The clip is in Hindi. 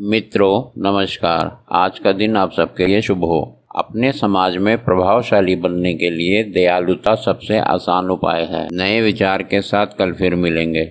मित्रों नमस्कार आज का दिन आप सबके लिए शुभ हो अपने समाज में प्रभावशाली बनने के लिए दयालुता सबसे आसान उपाय है नए विचार के साथ कल फिर मिलेंगे